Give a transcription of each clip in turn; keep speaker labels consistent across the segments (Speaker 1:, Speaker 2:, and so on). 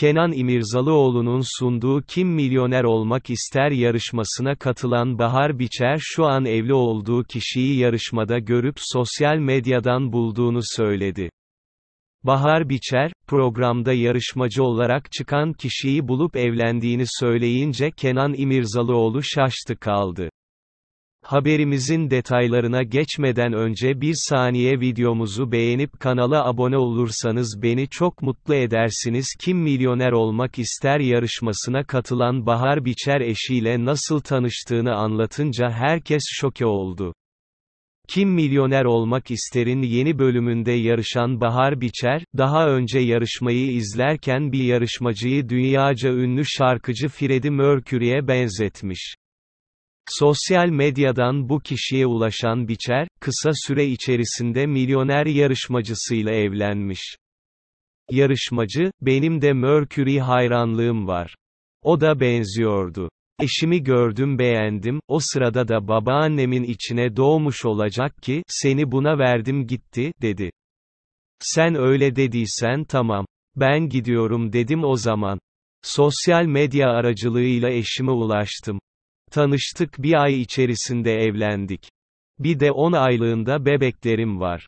Speaker 1: Kenan İmirzalıoğlu'nun sunduğu Kim Milyoner Olmak İster yarışmasına katılan Bahar Biçer şu an evli olduğu kişiyi yarışmada görüp sosyal medyadan bulduğunu söyledi. Bahar Biçer, programda yarışmacı olarak çıkan kişiyi bulup evlendiğini söyleyince Kenan İmirzalıoğlu şaştı kaldı. Haberimizin detaylarına geçmeden önce bir saniye videomuzu beğenip kanala abone olursanız beni çok mutlu edersiniz. Kim milyoner olmak ister yarışmasına katılan Bahar Biçer eşiyle nasıl tanıştığını anlatınca herkes şoke oldu. Kim Milyoner Olmak İster'in yeni bölümünde yarışan Bahar Biçer, daha önce yarışmayı izlerken bir yarışmacıyı dünyaca ünlü şarkıcı Freddie Mercury'e benzetmiş. Sosyal medyadan bu kişiye ulaşan Biçer, kısa süre içerisinde milyoner yarışmacısıyla evlenmiş. Yarışmacı, benim de Mercury hayranlığım var. O da benziyordu. Eşimi gördüm beğendim, o sırada da babaannemin içine doğmuş olacak ki, seni buna verdim gitti, dedi. Sen öyle dediysen tamam. Ben gidiyorum dedim o zaman. Sosyal medya aracılığıyla eşime ulaştım. Tanıştık bir ay içerisinde evlendik. Bir de 10 aylığında bebeklerim var.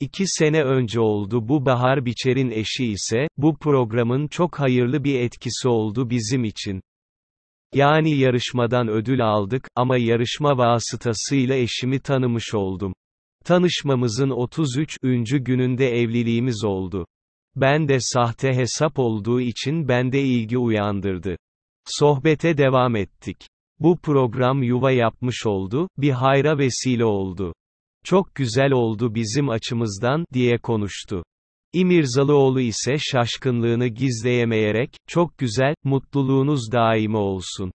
Speaker 1: İki sene önce oldu bu Bahar Biçer'in eşi ise, bu programın çok hayırlı bir etkisi oldu bizim için. Yani yarışmadan ödül aldık, ama yarışma vasıtasıyla eşimi tanımış oldum. Tanışmamızın 33. gününde evliliğimiz oldu. Ben de sahte hesap olduğu için bende ilgi uyandırdı. Sohbete devam ettik. Bu program yuva yapmış oldu, bir hayra vesile oldu. Çok güzel oldu bizim açımızdan, diye konuştu. İmirzalıoğlu ise şaşkınlığını gizleyemeyerek, çok güzel, mutluluğunuz daimi olsun.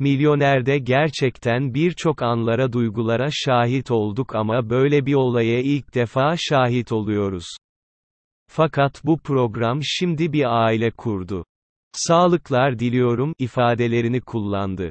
Speaker 1: Milyonerde gerçekten birçok anlara duygulara şahit olduk ama böyle bir olaya ilk defa şahit oluyoruz. Fakat bu program şimdi bir aile kurdu. Sağlıklar diliyorum ifadelerini kullandı.